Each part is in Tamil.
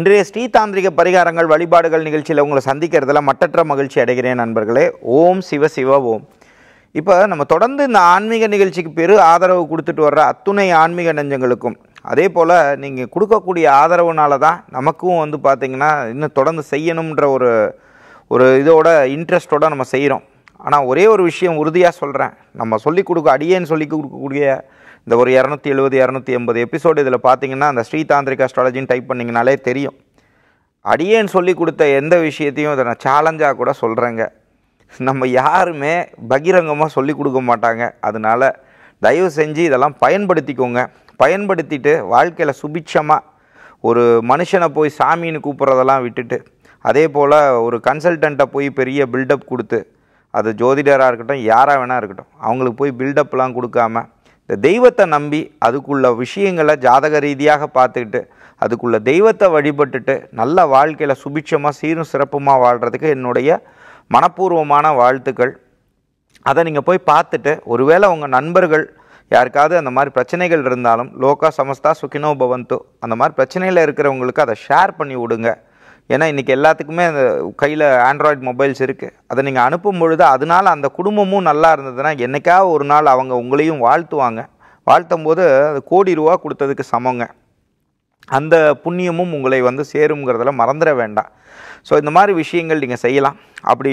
இன்றைய ஸ்ரீதாந்திரிக பரிகாரங்கள் வழிபாடுகள் நிகழ்ச்சியில் உங்களை சந்திக்கிறதுல மட்டற்ற மகிழ்ச்சி அடைகிறேன் நண்பர்களே ஓம் சிவ சிவ ஓம் இப்போ நம்ம தொடர்ந்து இந்த ஆன்மீக நிகழ்ச்சிக்கு பெரு ஆதரவு கொடுத்துட்டு வர்ற அத்துணை ஆன்மீக நெஞ்சங்களுக்கும் அதே போல் நீங்கள் கொடுக்கக்கூடிய ஆதரவுனால தான் நமக்கும் வந்து பார்த்திங்கன்னா இன்னும் தொடர்ந்து செய்யணுன்ற ஒரு ஒரு இதோட இன்ட்ரெஸ்டோடு நம்ம செய்கிறோம் ஆனால் ஒரே ஒரு விஷயம் உறுதியாக சொல்கிறேன் நம்ம சொல்லிக் கொடுக்க அடியேன்னு சொல்லி கொடுக்கக்கூடிய இந்த ஒரு இரநூத்தி எழுபது இரநூத்தி எண்பது எபிசோடு இதில் பார்த்தீங்கன்னா அந்த ஸ்ரீதாந்திரிக் அஸ்ட்ராலஜின்னு டைப் பண்ணிங்கனாலே தெரியும் அடியேன்னு சொல்லி கொடுத்த எந்த விஷயத்தையும் இதை நான் சேலஞ்சாக கூட சொல்கிறேங்க நம்ம யாருமே பகிரங்கமாக சொல்லி கொடுக்க மாட்டாங்க அதனால் தயவு செஞ்சு இதெல்லாம் பயன்படுத்திக்கோங்க பயன்படுத்திட்டு வாழ்க்கையில் சுபிட்சமாக ஒரு மனுஷனை போய் சாமின்னு கூப்பிட்றதெல்லாம் விட்டுட்டு அதே போல் ஒரு கன்சல்டண்ட்டை போய் பெரிய பில்டப் கொடுத்து அது ஜோதிடராக இருக்கட்டும் யாராக வேணால் இருக்கட்டும் அவங்களுக்கு போய் பில்டப்லாம் கொடுக்காம இந்த தெய்வத்தை நம்பி அதுக்குள்ள விஷயங்களை ஜாதக ரீதியாக பார்த்துக்கிட்டு அதுக்குள்ள தெய்வத்தை வழிபட்டுட்டு நல்ல வாழ்க்கையில் சுபிட்சமாக சீரும் சிறப்புமாக வாழ்கிறதுக்கு என்னுடைய மனப்பூர்வமான வாழ்த்துக்கள் அதை நீங்கள் போய் பார்த்துட்டு ஒருவேளை உங்கள் நண்பர்கள் யாருக்காவது அந்த மாதிரி பிரச்சனைகள் இருந்தாலும் லோகா சமஸ்தா சுகினோ பவந்தோ அந்த மாதிரி பிரச்சனையில் இருக்கிறவங்களுக்கு அதை ஷேர் பண்ணி விடுங்க ஏன்னா இன்றைக்கி எல்லாத்துக்குமே அந்த கையில் ஆண்ட்ராய்டு மொபைல்ஸ் இருக்குது அதை நீங்கள் அனுப்பும் பொழுது அதனால் அந்த குடும்பமும் நல்லா இருந்ததுன்னா என்றைக்கா ஒரு நாள் அவங்க உங்களையும் வாழ்த்துவாங்க வாழ்த்தும் போது அது கோடி ரூபா கொடுத்ததுக்கு சமங்க அந்த புண்ணியமும் உங்களை வந்து சேருங்கிறதெல்லாம் மறந்துட வேண்டாம் ஸோ இந்த மாதிரி விஷயங்கள் நீங்கள் செய்யலாம் அப்படி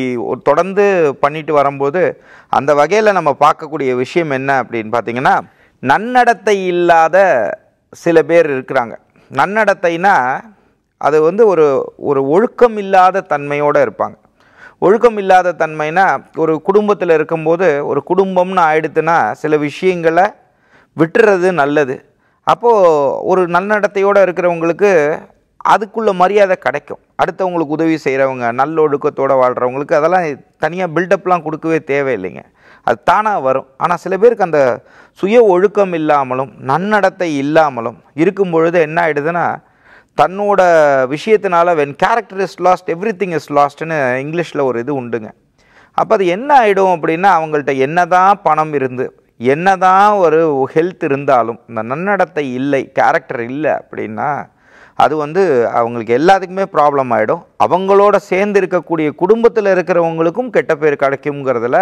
தொடர்ந்து பண்ணிட்டு வரும்போது அந்த வகையில் நம்ம பார்க்கக்கூடிய விஷயம் என்ன அப்படின்னு பார்த்தீங்கன்னா நன்னடத்தை இல்லாத சில பேர் இருக்கிறாங்க நன்னடத்தைனா அது வந்து ஒரு ஒரு ஒழுக்கம் இல்லாத தன்மையோடு இருப்பாங்க ஒழுக்கம் இல்லாத தன்மைனா ஒரு குடும்பத்தில் இருக்கும்போது ஒரு குடும்பம்னு ஆயிடுத்துன்னா சில விஷயங்களை விட்டுறது நல்லது அப்போது ஒரு நன்னடத்தையோடு இருக்கிறவங்களுக்கு அதுக்குள்ள மரியாதை கிடைக்கும் அடுத்தவங்களுக்கு உதவி செய்கிறவங்க நல்ல ஒழுக்கத்தோடு வாழ்கிறவங்களுக்கு அதெல்லாம் தனியாக பில்டப்லாம் கொடுக்கவே தேவையில்லைங்க அது தானாக வரும் ஆனால் சில பேருக்கு அந்த சுய ஒழுக்கம் இல்லாமலும் நன்னடத்தை இல்லாமலும் இருக்கும் பொழுது என்ன ஆகிடுதுன்னா தன்னோட விஷயத்தினால when character is lost everything is லாஸ்ட்டுன்னு இங்கிலீஷில் ஒரு இது உண்டுங்க அப்போ அது என்ன ஆகிடும் அப்படின்னா அவங்கள்ட்ட என்ன தான் பணம் இருந்து என்ன தான் ஒரு ஹெல்த் இருந்தாலும் இந்த நன்னடத்தை இல்லை கேரக்டர் இல்லை அப்படின்னா அது வந்து அவங்களுக்கு எல்லாத்துக்குமே ப்ராப்ளம் ஆகிடும் அவங்களோட சேர்ந்து இருக்கக்கூடிய குடும்பத்தில் இருக்கிறவங்களுக்கும் கெட்ட பேர் கிடைக்குங்கிறதுல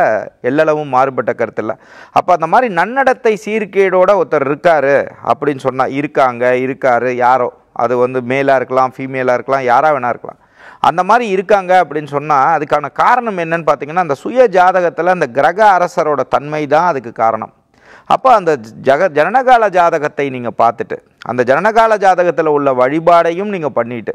எல்லளவும் மாறுபட்ட கருத்து இல்லை அப்போ அந்த மாதிரி நன்னடத்தை சீர்கேடோட ஒருத்தர் இருக்காரு அப்படின்னு சொன்னால் இருக்காங்க இருக்காரு யாரோ அது வந்து மேலாக இருக்கலாம் ஃபீமேலாக இருக்கலாம் யாராக வேணா இருக்கலாம் அந்த மாதிரி இருக்காங்க அப்படின்னு சொன்னால் அதுக்கான காரணம் என்னன்னு பார்த்தீங்கன்னா அந்த சுய ஜாதகத்தில் அந்த கிரக அரசரோட தன்மை தான் அதுக்கு காரணம் அப்போ அந்த ஜக ஜனனகால ஜாதகத்தை நீங்கள் பார்த்துட்டு அந்த ஜனனகால ஜாதகத்தில் உள்ள வழிபாடையும் நீங்கள் பண்ணிவிட்டு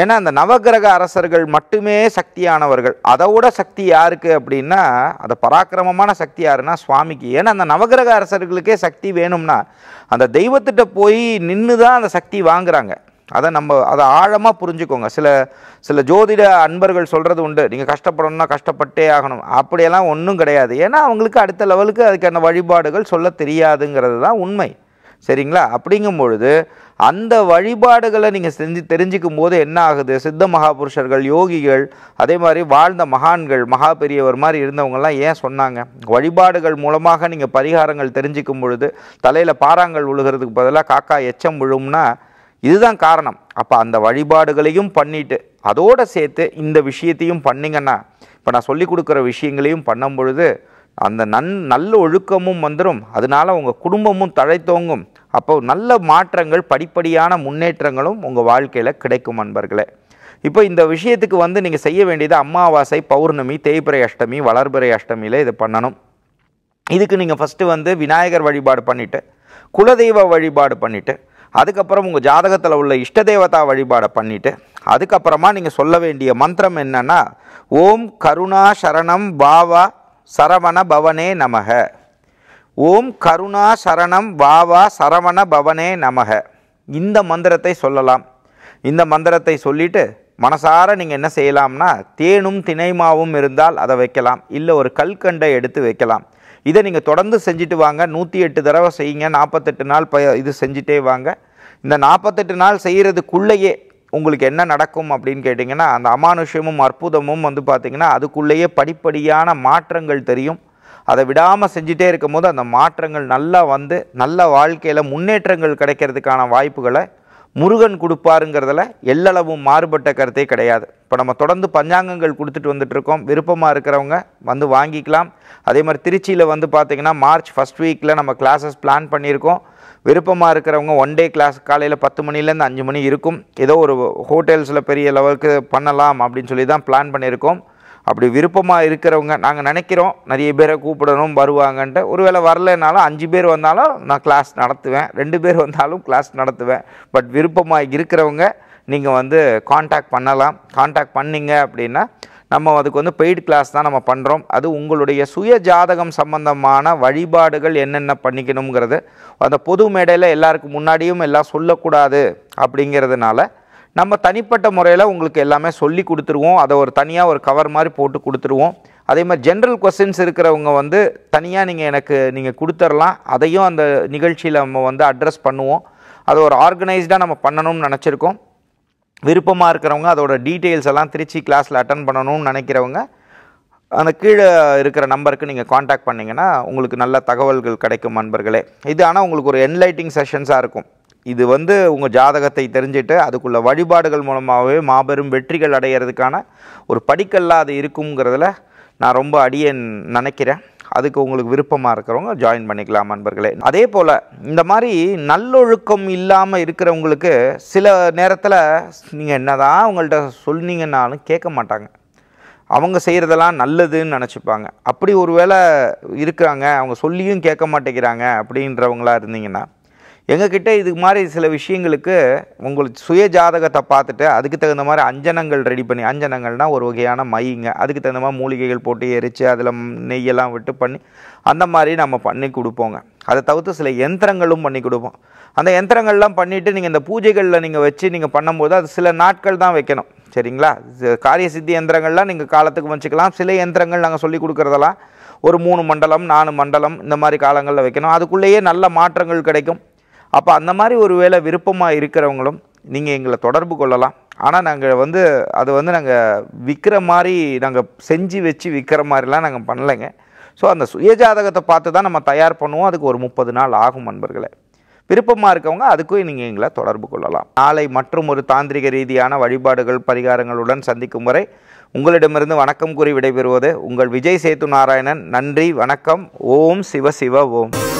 ஏன்னா அந்த நவகிரக அரசர்கள் மட்டுமே சக்தியானவர்கள் அதை விட சக்தி யாருக்கு அப்படின்னா அந்த பராக்கிரமமான சக்தி யாருன்னா சுவாமிக்கு ஏன்னா அந்த நவகிரக அரசர்களுக்கே சக்தி வேணும்னா அந்த தெய்வத்திட்ட போய் நின்று தான் அந்த சக்தி வாங்குறாங்க அதை நம்ம அதை ஆழமாக புரிஞ்சுக்கோங்க சில சில ஜோதிட அன்பர்கள் சொல்கிறது உண்டு நீங்கள் கஷ்டப்படணும்னா கஷ்டப்பட்டே ஆகணும் அப்படியெல்லாம் ஒன்றும் கிடையாது ஏன்னா அவங்களுக்கு அடுத்த லெவலுக்கு அதுக்கான வழிபாடுகள் சொல்ல தெரியாதுங்கிறது தான் உண்மை சரிங்களா அப்படிங்கும் பொழுது அந்த வழிபாடுகளை நீங்கள் செஞ்சு தெரிஞ்சுக்கும் போது என்ன ஆகுது சித்த மகாபுருஷர்கள் யோகிகள் அதே மாதிரி வாழ்ந்த மகான்கள் மகா பெரியவர் மாதிரி இருந்தவங்கெல்லாம் ஏன் சொன்னாங்க வழிபாடுகள் மூலமாக நீங்கள் பரிகாரங்கள் தெரிஞ்சுக்கும் பொழுது தலையில் பாறாங்கள் விழுகிறதுக்கு பதிலாக காக்கா எச்சம் விழும்னா இதுதான் காரணம் அப்போ அந்த வழிபாடுகளையும் பண்ணிட்டு அதோடு சேர்த்து இந்த விஷயத்தையும் பண்ணிங்கன்னா இப்போ நான் சொல்லி கொடுக்குற விஷயங்களையும் பண்ணும் பொழுது அந்த நன் நல்ல ஒழுக்கமும் வந்துடும் அதனால் உங்கள் குடும்பமும் தழைத்தோங்கும் அப்போ நல்ல மாற்றங்கள் படிப்படியான முன்னேற்றங்களும் உங்கள் வாழ்க்கையில் கிடைக்கும் நண்பர்களே இப்போ இந்த விஷயத்துக்கு வந்து நீங்கள் செய்ய வேண்டியது அம்மாவாசை பௌர்ணமி தேய்பிரை அஷ்டமி வளர்பிறை அஷ்டமியில் இது பண்ணணும் இதுக்கு நீங்கள் ஃபஸ்ட்டு வந்து விநாயகர் வழிபாடு பண்ணிவிட்டு குலதெய்வ வழிபாடு பண்ணிவிட்டு அதுக்கப்புறம் உங்கள் ஜாதகத்தில் உள்ள இஷ்ட தேவதா வழிபாடை பண்ணிவிட்டு அதுக்கப்புறமா நீங்கள் சொல்ல வேண்டிய மந்திரம் என்னென்னா ஓம் கருணா சரணம் பாவா சரவண பவனே நமக ஓம் கருணா சரணம் பாவா சரவண பவனே நமக இந்த மந்திரத்தை சொல்லலாம் இந்த மந்திரத்தை சொல்லிவிட்டு மனசார நீங்கள் என்ன செய்யலாம்னா தேனும் திணைமாவும் இருந்தால் அதை வைக்கலாம் இல்லை ஒரு கல்கண்டை எடுத்து வைக்கலாம் இதை நீங்கள் தொடர்ந்து செஞ்சுட்டு வாங்க நூற்றி எட்டு தடவை செய்யுங்க நாற்பத்தெட்டு நாள் ப இது செஞ்சுட்டே வாங்க இந்த நாற்பத்தெட்டு நாள் செய்கிறதுக்குள்ளேயே உங்களுக்கு என்ன நடக்கும் அப்படின்னு கேட்டிங்கன்னா அந்த அமானுஷ்யமும் அற்புதமும் வந்து பார்த்திங்கன்னா அதுக்குள்ளேயே படிப்படியான மாற்றங்கள் தெரியும் அதை விடாமல் செஞ்சுட்டே இருக்கும்போது அந்த மாற்றங்கள் நல்லா வந்து நல்ல வாழ்க்கையில் முன்னேற்றங்கள் கிடைக்கிறதுக்கான வாய்ப்புகளை முருகன் கொடுப்பாருங்கிறதுல எல்லளவும் மாறுபட்ட கருத்தே கிடையாது இப்போ நம்ம தொடர்ந்து பஞ்சாங்கங்கள் கொடுத்துட்டு வந்துட்டுருக்கோம் விருப்பமாக இருக்கிறவங்க வந்து வாங்கிக்கலாம் அதே மாதிரி திருச்சியில் வந்து பார்த்திங்கன்னா மார்ச் ஃபஸ்ட் வீக்கில் நம்ம கிளாஸஸ் பிளான் பண்ணியிருக்கோம் விருப்பமாக இருக்கிறவங்க ஒன் டே கிளாஸ் காலையில் பத்து மணிலேருந்து அஞ்சு மணி இருக்கும் ஏதோ ஒரு ஹோட்டல்ஸில் பெரிய லெவலுக்கு பண்ணலாம் அப்படின்னு சொல்லி தான் பிளான் பண்ணியிருக்கோம் அப்படி விருப்பமாக இருக்கிறவங்க நாங்கள் நினைக்கிறோம் நிறைய பேரை கூப்பிடணும் வருவாங்கன்ட்டு ஒருவேளை வரலனாலும் அஞ்சு பேர் வந்தாலும் நான் கிளாஸ் நடத்துவேன் ரெண்டு பேர் வந்தாலும் கிளாஸ் நடத்துவேன் பட் விருப்பமாக இருக்கிறவங்க நீங்கள் வந்து காண்டாக்ட் பண்ணலாம் காண்டாக்ட் பண்ணிங்க அப்படின்னா நம்ம அதுக்கு வந்து பெய்டு கிளாஸ் தான் நம்ம பண்ணுறோம் அது உங்களுடைய சுய ஜாதகம் சம்பந்தமான வழிபாடுகள் என்னென்ன பண்ணிக்கணுங்கிறது அந்த பொது மேடையில் எல்லாருக்கும் முன்னாடியும் எல்லாம் சொல்லக்கூடாது அப்படிங்கிறதுனால நம்ம தனிப்பட்ட முறையில் உங்களுக்கு எல்லாமே சொல்லி கொடுத்துருவோம் அதை ஒரு தனியாக ஒரு கவர் மாதிரி போட்டு கொடுத்துருவோம் அதே மாதிரி ஜென்ரல் கொஸ்டின்ஸ் இருக்கிறவங்க வந்து தனியாக நீங்கள் எனக்கு நீங்கள் கொடுத்துர்லாம் அதையும் அந்த நிகழ்ச்சியில் நம்ம வந்து அட்ரஸ் பண்ணுவோம் அதை ஒரு ஆர்கனைஸ்டாக நம்ம பண்ணணும்னு நினச்சிருக்கோம் விருப்பமாக இருக்கிறவங்க அதோட டீட்டெயில்ஸ் எல்லாம் திருச்சி கிளாஸில் அட்டன் பண்ணணும்னு நினைக்கிறவங்க அந்த கீழே இருக்கிற நம்பருக்கு நீங்கள் காண்டாக்ட் பண்ணிங்கன்னா உங்களுக்கு நல்ல தகவல்கள் கிடைக்கும் நண்பர்களே இது ஆனால் உங்களுக்கு ஒரு என்லைட்டிங் செஷன்ஸாக இருக்கும் இது வந்து உங்கள் ஜாதகத்தை தெரிஞ்சுட்டு அதுக்குள்ள வழிபாடுகள் மூலமாகவே மாபெரும் வெற்றிகள் அடையிறதுக்கான ஒரு படிக்கல்லாக அது இருக்குங்கிறதுல நான் ரொம்ப அடிய நினைக்கிறேன் அதுக்கு உங்களுக்கு விருப்பமாக இருக்கிறவங்க ஜாயின் பண்ணிக்கலாம் நண்பர்களே அதே போல் இந்த மாதிரி நல்லொழுக்கம் இல்லாமல் இருக்கிறவங்களுக்கு சில நேரத்தில் நீங்கள் என்ன தான் அவங்கள்ட்ட சொன்னீங்கன்னாலும் கேட்க மாட்டாங்க அவங்க செய்கிறதெல்லாம் நல்லதுன்னு நினச்சிப்பாங்க அப்படி ஒரு வேளை இருக்கிறாங்க அவங்க சொல்லியும் கேட்க மாட்டேங்கிறாங்க அப்படின்றவங்களாக இருந்தீங்கன்னா எங்ககிட்ட இதுக்கு மாதிரி சில விஷயங்களுக்கு உங்களுக்கு சுய ஜாதகத்தை பார்த்துட்டு அதுக்கு தகுந்த மாதிரி அஞ்சனங்கள் ரெடி பண்ணி அஞ்சனங்கள்னால் ஒரு வகையான மைங்க அதுக்கு தகுந்த மாதிரி மூலிகைகள் போட்டு எரித்து அதில் நெய்யெல்லாம் விட்டு பண்ணி அந்த மாதிரி நம்ம பண்ணி கொடுப்போங்க அதை தவிர்த்து சில எந்திரங்களும் பண்ணி கொடுப்போம் அந்த எந்திரங்கள்லாம் பண்ணிவிட்டு நீங்கள் இந்த பூஜைகளில் நீங்கள் வச்சு நீங்கள் பண்ணும்போது அது சில நாட்கள் தான் வைக்கணும் சரிங்களா காரிய சித்தி எந்திரங்கள்லாம் நீங்கள் காலத்துக்கு வச்சுக்கலாம் சில எந்திரங்கள் நாங்கள் சொல்லி கொடுக்குறதெல்லாம் ஒரு மூணு மண்டலம் நாலு மண்டலம் இந்த மாதிரி காலங்களில் வைக்கணும் அதுக்குள்ளேயே நல்ல மாற்றங்கள் கிடைக்கும் அப்போ அந்த மாதிரி ஒரு வேலை விருப்பமாக இருக்கிறவங்களும் நீங்கள் எங்களை தொடர்பு கொள்ளலாம் ஆனால் நாங்கள் வந்து அதை வந்து நாங்கள் விற்கிற மாதிரி நாங்கள் செஞ்சு வச்சு விற்கிற மாதிரிலாம் நாங்கள் பண்ணலைங்க ஸோ அந்த சுயஜாதகத்தை பார்த்து தான் நம்ம தயார் பண்ணுவோம் அதுக்கு ஒரு முப்பது நாள் ஆகும் நண்பர்களை விருப்பமாக இருக்கவங்க அதுக்கும் நீங்கள் எங்களை தொடர்பு கொள்ளலாம் நாளை மற்றும் ஒரு தாந்திரிக ரீதியான வழிபாடுகள் பரிகாரங்களுடன் சந்திக்கும் வரை உங்களிடமிருந்து வணக்கம் கூறி விடைபெறுவது உங்கள் விஜய் சேத்து நாராயணன் நன்றி வணக்கம் ஓம் சிவ சிவ ஓம்